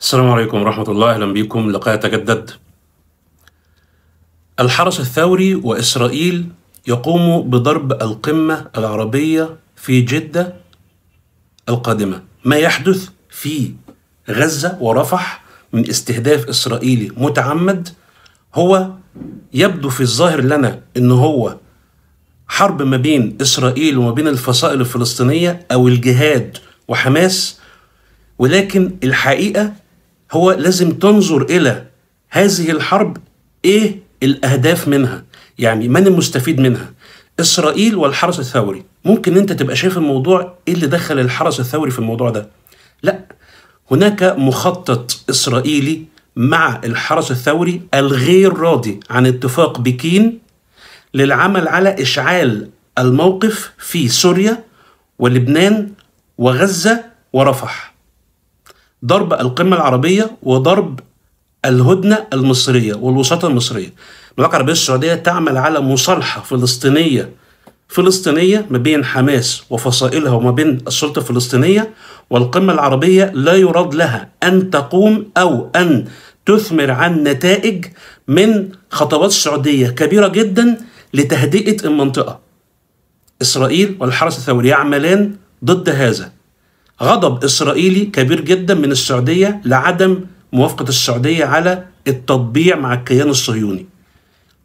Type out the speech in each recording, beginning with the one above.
السلام عليكم ورحمة الله أهلا بكم لقاء تجدد الحرس الثوري وإسرائيل يقوم بضرب القمة العربية في جدة القادمة ما يحدث في غزة ورفح من استهداف إسرائيلي متعمد هو يبدو في الظاهر لنا إن هو حرب ما بين إسرائيل وما بين الفصائل الفلسطينية أو الجهاد وحماس ولكن الحقيقة هو لازم تنظر الى هذه الحرب ايه الاهداف منها يعني من المستفيد منها اسرائيل والحرس الثوري ممكن انت تبقى شايف الموضوع ايه اللي دخل الحرس الثوري في الموضوع ده لا هناك مخطط اسرائيلي مع الحرس الثوري الغير راضي عن اتفاق بكين للعمل على اشعال الموقف في سوريا ولبنان وغزه ورفح ضرب القمة العربية وضرب الهدنة المصرية والوساطة المصرية المملكة العربية السعودية تعمل على مصالحة فلسطينية فلسطينية ما بين حماس وفصائلها وما بين السلطة الفلسطينية والقمة العربية لا يراد لها أن تقوم أو أن تثمر عن نتائج من خطوات سعودية كبيرة جدا لتهدئة المنطقة إسرائيل والحرس الثوري يعملان ضد هذا غضب إسرائيلي كبير جدا من السعودية لعدم موافقة السعودية على التطبيع مع الكيان الصهيوني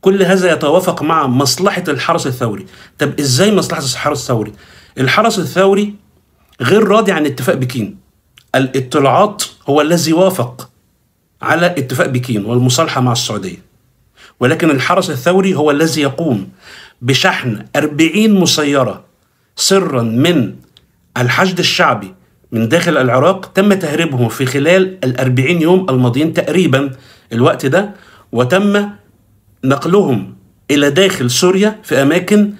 كل هذا يتوافق مع مصلحة الحرس الثوري طب إزاي مصلحة الحرس الثوري؟ الحرس الثوري غير راضي عن اتفاق بكين الاطلاعات هو الذي وافق على اتفاق بكين والمصالحة مع السعودية ولكن الحرس الثوري هو الذي يقوم بشحن 40 مسيرة سرا من الحشد الشعبي من داخل العراق تم تهريبهم في خلال الأربعين يوم الماضيين تقريبا الوقت ده وتم نقلهم إلى داخل سوريا في أماكن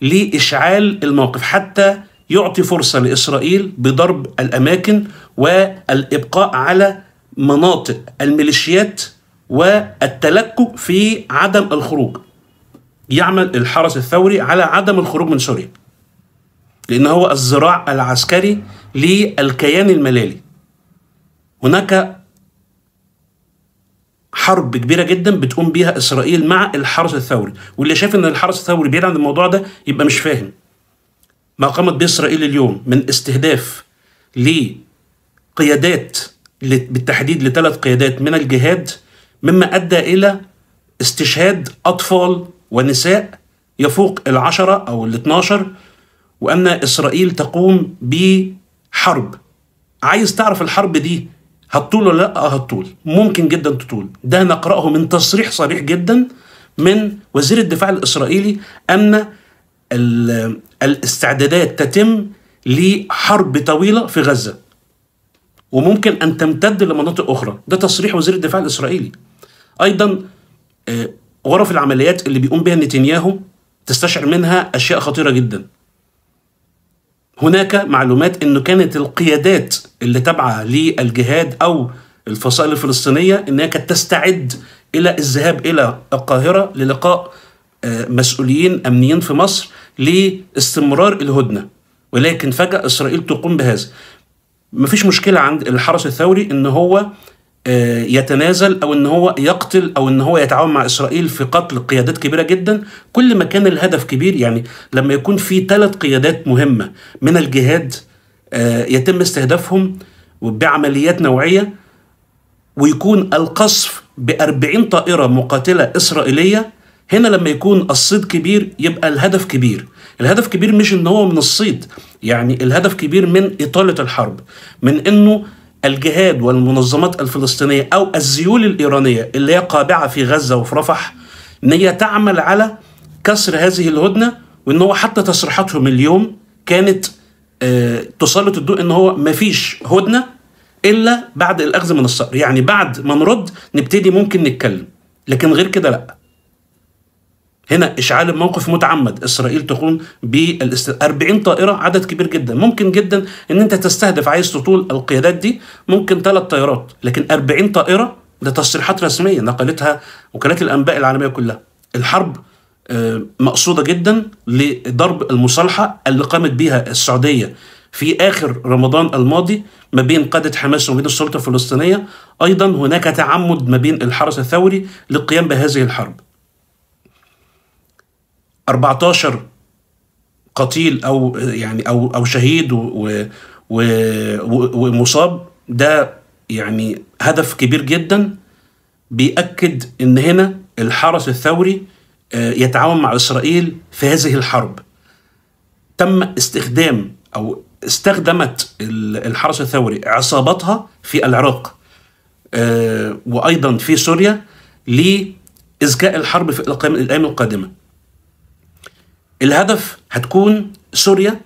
لإشعال الموقف حتى يعطي فرصة لإسرائيل بضرب الأماكن والإبقاء على مناطق الميليشيات والتلكؤ في عدم الخروج يعمل الحرس الثوري على عدم الخروج من سوريا لأن هو الذراع العسكري للكيان الملالي هناك حرب كبيره جدا بتقوم بيها اسرائيل مع الحرس الثوري واللي شايف ان الحرس الثوري بعيد عن الموضوع ده يبقى مش فاهم ما قامت به اسرائيل اليوم من استهداف لقيادات بالتحديد لثلاث قيادات من الجهاد مما ادى الى استشهاد اطفال ونساء يفوق العشرة او ال 12 وان اسرائيل تقوم ب حرب عايز تعرف الحرب دي هتطول ولا لا آه، هتطول ممكن جدا تطول ده نقراه من تصريح صريح جدا من وزير الدفاع الاسرائيلي ان الاستعدادات تتم لحرب طويله في غزه وممكن ان تمتد لمناطق اخرى ده تصريح وزير الدفاع الاسرائيلي ايضا آه، غرف العمليات اللي بيقوم بها نتنياهو تستشعر منها اشياء خطيره جدا هناك معلومات انه كانت القيادات اللي تابعه للجهاد او الفصائل الفلسطينيه انها كانت تستعد الى الذهاب الى القاهره للقاء آه، مسؤولين امنيين في مصر لاستمرار الهدنه ولكن فجاه اسرائيل تقوم بهذا مفيش مشكله عند الحرس الثوري ان هو آه، يتنازل او ان هو يقتل او ان هو يتعاون مع اسرائيل في قتل قيادات كبيره جدا كل ما كان الهدف كبير يعني لما يكون في ثلاث قيادات مهمه من الجهاد آه، يتم استهدافهم بعمليات نوعيه ويكون القصف ب 40 طائره مقاتله اسرائيليه هنا لما يكون الصيد كبير يبقى الهدف كبير الهدف كبير مش ان هو من الصيد يعني الهدف كبير من اطاله الحرب من انه الجهاد والمنظمات الفلسطينية أو الزيول الإيرانية اللي هي قابعة في غزة وفي رفح إن هي تعمل على كسر هذه الهدنة وإن هو حتى تصريحاتهم اليوم كانت آه، تسلط الضوء إن هو مفيش هدنة إلا بعد الأخذ من الصقر يعني بعد ما نرد نبتدي ممكن نتكلم لكن غير كده لأ هنا اشعال الموقف متعمد اسرائيل تقوم ب 40 طائره عدد كبير جدا ممكن جدا ان انت تستهدف عايز تطول القيادات دي ممكن ثلاث طائرات لكن 40 طائره ده تصريحات رسميه نقلتها وكالات الانباء العالميه كلها الحرب آه، مقصوده جدا لضرب المصالحه اللي قامت بها السعوديه في اخر رمضان الماضي ما بين قاده حماس وما بين السلطه الفلسطينيه ايضا هناك تعمد ما بين الحرس الثوري للقيام بهذه الحرب 14 قتيل او يعني او او شهيد و و ومصاب ده يعني هدف كبير جدا بيأكد ان هنا الحرس الثوري آه، يتعاون مع اسرائيل في هذه الحرب. تم استخدام او استخدمت الحرس الثوري عصاباتها في العراق آه، وايضا في سوريا لازكاء الحرب في الايام القادمه. الهدف هتكون سوريا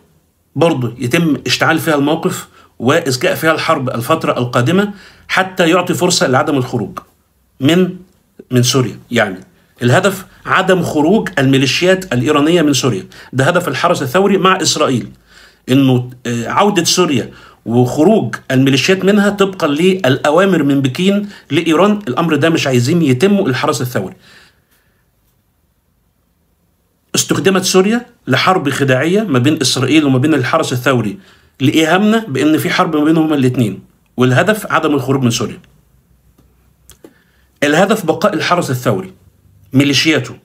برضه يتم اشتعال فيها الموقف واذكاء فيها الحرب الفتره القادمه حتى يعطي فرصه لعدم الخروج من من سوريا يعني الهدف عدم خروج الميليشيات الايرانيه من سوريا ده هدف الحرس الثوري مع اسرائيل انه آه، عوده سوريا وخروج الميليشيات منها طبقا للاوامر من بكين لايران الامر ده مش عايزين يتم الحرس الثوري استخدمت سوريا لحرب خداعية ما بين إسرائيل وما بين الحرس الثوري لإيهامنا بأن في حرب ما بينهم الاثنين والهدف عدم الخروج من سوريا الهدف بقاء الحرس الثوري ميليشياته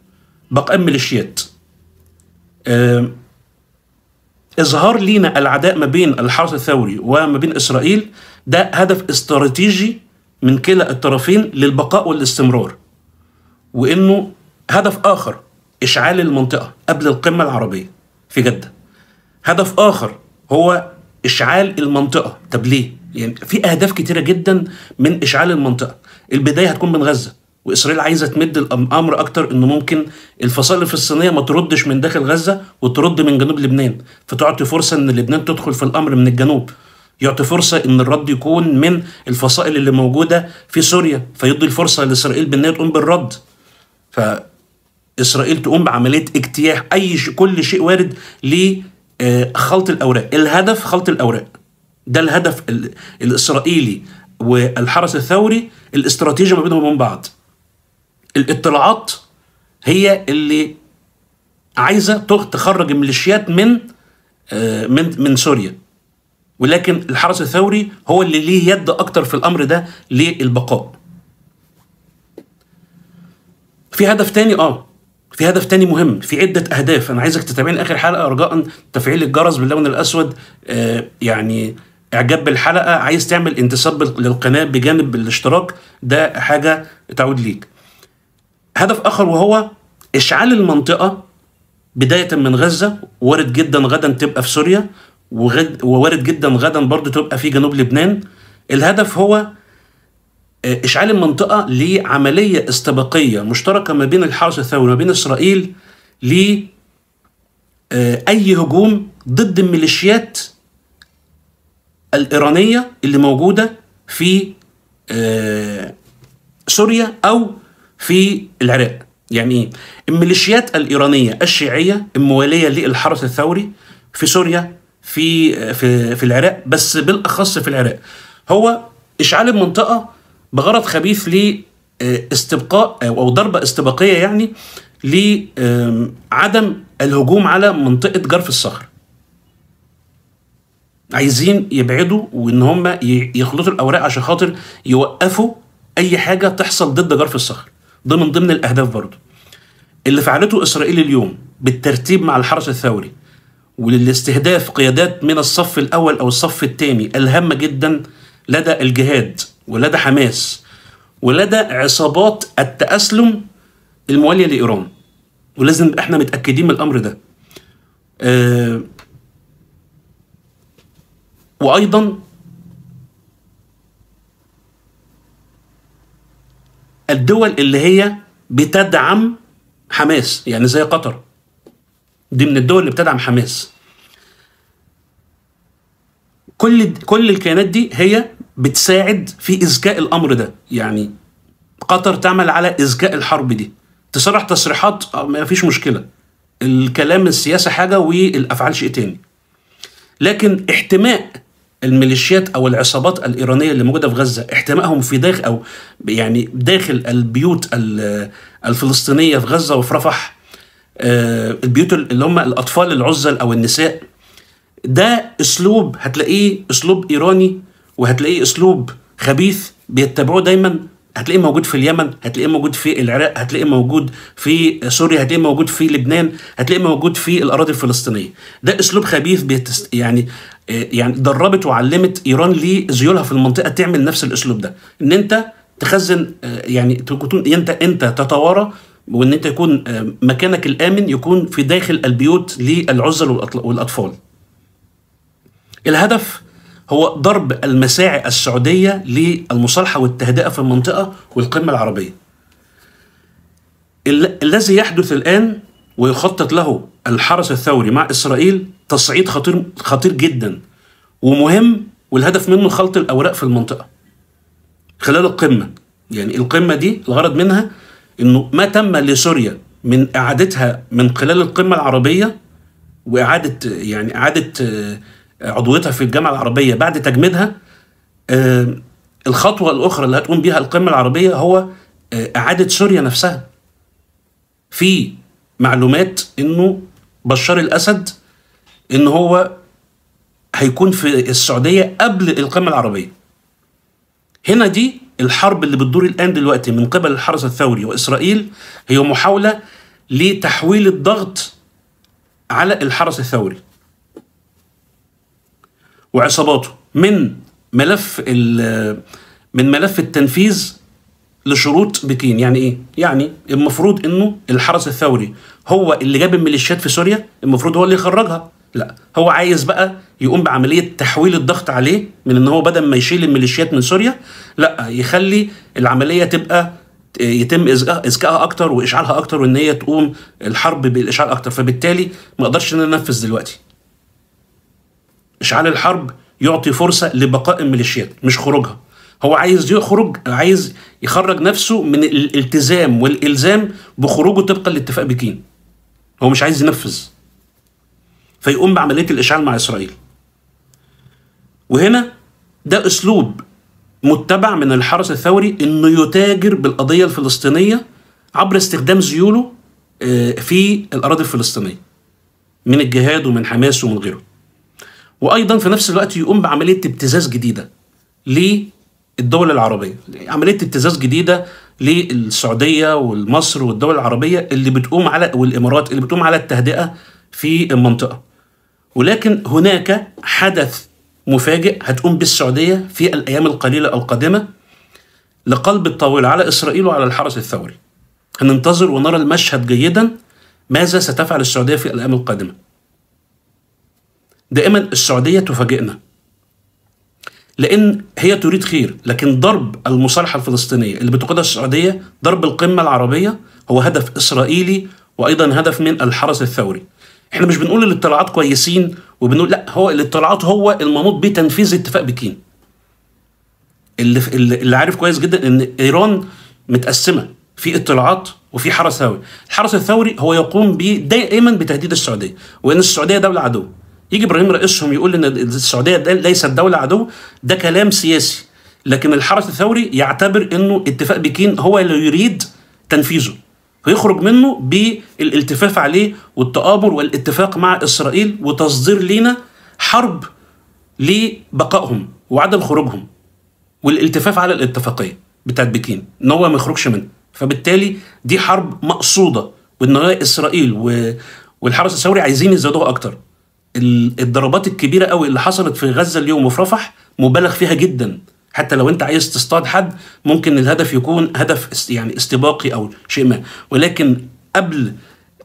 بقاء ميليشيات إظهار لينا العداء ما بين الحرس الثوري وما بين إسرائيل ده هدف استراتيجي من كلا الطرفين للبقاء والاستمرار وإنه هدف آخر اشعال المنطقه قبل القمه العربيه في جده هدف اخر هو اشعال المنطقه طب ليه يعني في اهداف كتيره جدا من اشعال المنطقه البدايه هتكون من غزه واسرائيل عايزه تمد الامر اكتر انه ممكن الفصائل الفلسطينيه ما تردش من داخل غزه وترد من جنوب لبنان فتعطي فرصه ان لبنان تدخل في الامر من الجنوب يعطي فرصة إن الرد يكون من الفصائل اللي موجودة في سوريا فيدي الفرصة لإسرائيل بأنها تقوم بالرد اسرائيل تقوم بعمليه اجتياح اي شيء كل شيء وارد لخلط آه، الاوراق الهدف خلط الاوراق ده الهدف الاسرائيلي والحرس الثوري الاستراتيجي ما بينهم وبين بعض الاطلاعات هي اللي عايزه تخرج الميليشيات من آه، من من سوريا ولكن الحرس الثوري هو اللي ليه يد اكتر في الامر ده للبقاء في هدف تاني اه في هدف تاني مهم في عده اهداف انا عايزك تتابعين اخر حلقه رجاء تفعيل الجرس باللون الاسود آه، يعني اعجاب بالحلقه عايز تعمل انتساب للقناه بجانب الاشتراك ده حاجه تعود ليك هدف اخر وهو اشعال المنطقه بدايه من غزه وارد جدا غدا تبقى في سوريا وغد ووارد جدا غدا برضه تبقى في جنوب لبنان الهدف هو اشعال المنطقه لعمليه استباقيه مشتركه ما بين الحرس الثوري وما بين اسرائيل ل آه، اي هجوم ضد الميليشيات الايرانيه اللي موجوده في آه، سوريا او في العراق يعني ايه الميليشيات الايرانيه الشيعيه المواليه للحرس الثوري في سوريا في آه، في في العراق بس بالاخص في العراق هو اشعال المنطقه بغرض خبيث لاستبقاء آه، آه، او ضربه استباقيه يعني لعدم الهجوم على منطقه جرف الصخر. عايزين يبعدوا وان هم يخلطوا الاوراق عشان خاطر يوقفوا اي حاجه تحصل ضد جرف الصخر ده من ضمن الاهداف برضه اللي فعلته اسرائيل اليوم بالترتيب مع الحرس الثوري وللاستهداف قيادات من الصف الاول او الصف الثاني الهامه جدا لدى الجهاد ولدى حماس ولدى عصابات التأسلم الموالية لإيران ولازم احنا متأكدين من الأمر ده آه، وأيضا الدول اللي هي بتدعم حماس يعني زي قطر دي من الدول اللي بتدعم حماس كل كل الكيانات دي هي بتساعد في اذكاء الامر ده يعني قطر تعمل على اذكاء الحرب دي تصرح تصريحات آه، ما فيش مشكله الكلام السياسه حاجه والافعال شيء تاني لكن احتماء الميليشيات او العصابات الايرانيه اللي موجوده في غزه احتمائهم في داخل او يعني داخل البيوت الفلسطينيه في غزه وفي رفح آه، البيوت اللي هم الاطفال العزل او النساء ده اسلوب هتلاقيه اسلوب ايراني وهتلاقيه اسلوب خبيث بيتبعوه دايما هتلاقيه موجود في اليمن هتلاقيه موجود في العراق هتلاقيه موجود في سوريا هتلاقيه موجود في لبنان هتلاقيه موجود في الاراضي الفلسطينيه ده اسلوب خبيث بيتست يعني آه، يعني دربت وعلمت ايران ليه ذيولها في المنطقه تعمل نفس الاسلوب ده ان انت تخزن آه، يعني تكون انت انت تتوارى وان انت يكون آه، مكانك الامن يكون في داخل البيوت للعزل والاطفال الهدف هو ضرب المساعي السعودية للمصالحة والتهدئة في المنطقة والقمة العربية الذي يحدث الآن ويخطط له الحرس الثوري مع إسرائيل تصعيد خطير, خطير جدا ومهم والهدف منه خلط الأوراق في المنطقة خلال القمة يعني القمة دي الغرض منها أنه ما تم لسوريا من إعادتها من خلال القمة العربية وإعادة يعني إعادة عضويتها في الجامعه العربيه بعد تجميدها آه، الخطوه الاخرى اللي هتقوم بيها القمه العربيه هو آه، اعاده سوريا نفسها في معلومات انه بشار الاسد ان هو هيكون في السعوديه قبل القمه العربيه هنا دي الحرب اللي بتدور الان دلوقتي من قبل الحرس الثوري واسرائيل هي محاوله لتحويل الضغط على الحرس الثوري وعصاباته من ملف من ملف التنفيذ لشروط بكين يعني ايه يعني المفروض انه الحرس الثوري هو اللي جاب الميليشيات في سوريا المفروض هو اللي يخرجها لا هو عايز بقى يقوم بعمليه تحويل الضغط عليه من ان هو بدل ما يشيل الميليشيات من سوريا لا يخلي العمليه تبقى يتم اذكائها اكتر واشعالها اكتر وان هي تقوم الحرب بالاشعال اكتر فبالتالي ما اقدرش ان انا انفذ دلوقتي اشعال الحرب يعطي فرصه لبقاء الميليشيات مش خروجها هو عايز يخرج عايز يخرج نفسه من الالتزام والالزام بخروجه طبقا لاتفاق بكين هو مش عايز ينفذ فيقوم بعمليه الاشعال مع اسرائيل وهنا ده اسلوب متبع من الحرس الثوري انه يتاجر بالقضيه الفلسطينيه عبر استخدام زيوله آه، في الاراضي الفلسطينيه من الجهاد ومن حماس ومن غيره وايضا في نفس الوقت يقوم بعمليه ابتزاز جديده للدول العربيه عمليه ابتزاز جديده للسعوديه والمصر والدول العربيه اللي بتقوم على والامارات اللي بتقوم على التهدئه في المنطقه ولكن هناك حدث مفاجئ هتقوم بالسعوديه في الايام القليله القادمه لقلب الطاوله على اسرائيل وعلى الحرس الثوري هننتظر ونرى المشهد جيدا ماذا ستفعل السعوديه في الايام القادمه دائما السعوديه تفاجئنا لان هي تريد خير لكن ضرب المصالحه الفلسطينيه اللي بتقودها السعوديه ضرب القمه العربيه هو هدف اسرائيلي وايضا هدف من الحرس الثوري احنا مش بنقول الاطلاعات كويسين وبنقول لا هو الاطلاعات هو المنوط بتنفيذ اتفاق بكين اللي اللي عارف كويس جدا ان ايران متقسمه في اطلاعات وفي حرس ثوري الحرس الثوري هو يقوم دائما بتهديد السعوديه وان السعوديه دوله عدو يجي ابراهيم رئيسهم يقول ان السعوديه ليست دوله عدو ده كلام سياسي لكن الحرس الثوري يعتبر انه اتفاق بكين هو اللي يريد تنفيذه فيخرج منه بالالتفاف عليه والتآمر والاتفاق مع اسرائيل وتصدير لينا حرب لبقائهم وعدم خروجهم والالتفاف على الاتفاقيه بتاعت بكين ان هو ما يخرجش منها فبالتالي دي حرب مقصوده وان اسرائيل و... والحرس الثوري عايزين يزودوها اكتر الضربات الكبيره قوي اللي حصلت في غزه اليوم وفي رفح مبالغ فيها جدا حتى لو انت عايز تصطاد حد ممكن الهدف يكون هدف يعني استباقي او شيء ما ولكن قبل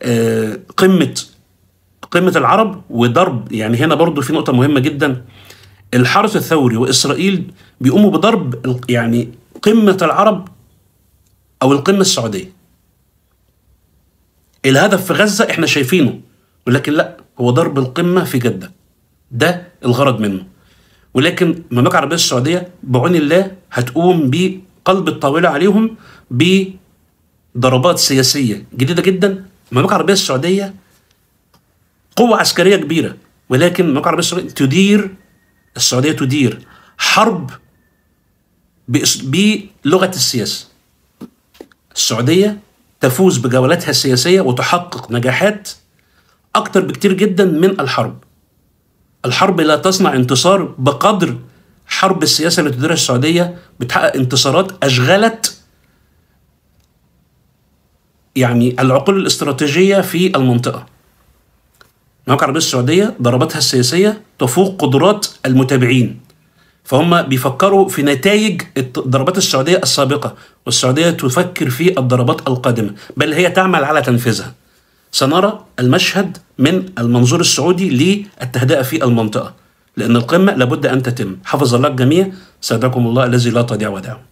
آه، قمه قمه العرب وضرب يعني هنا برضو في نقطه مهمه جدا الحرس الثوري واسرائيل بيقوموا بضرب يعني قمه العرب او القمه السعوديه الهدف في غزه احنا شايفينه ولكن لا هو ضرب القمه في جده ده الغرض منه ولكن المملكه العربيه السعوديه بعون الله هتقوم بقلب الطاوله عليهم بضربات سياسيه جديده جدا المملكه العربيه السعوديه قوه عسكريه كبيره ولكن المملكه العربيه السعوديه تدير السعوديه تدير حرب بلغه السياسه السعوديه تفوز بجولاتها السياسيه وتحقق نجاحات أكتر بكتير جدا من الحرب الحرب لا تصنع انتصار بقدر حرب السياسة اللي تديرها السعودية بتحقق انتصارات أشغلت يعني العقول الاستراتيجية في المنطقة المملكة العربية السعودية ضرباتها السياسية تفوق قدرات المتابعين فهم بيفكروا في نتائج الضربات السعودية السابقة والسعودية تفكر في الضربات القادمة بل هي تعمل على تنفيذها سنرى المشهد من المنظور السعودي للتهدئة في المنطقة لأن القمة لابد أن تتم حفظ الله الجميع سيدكم الله الذي لا تضيع وداعه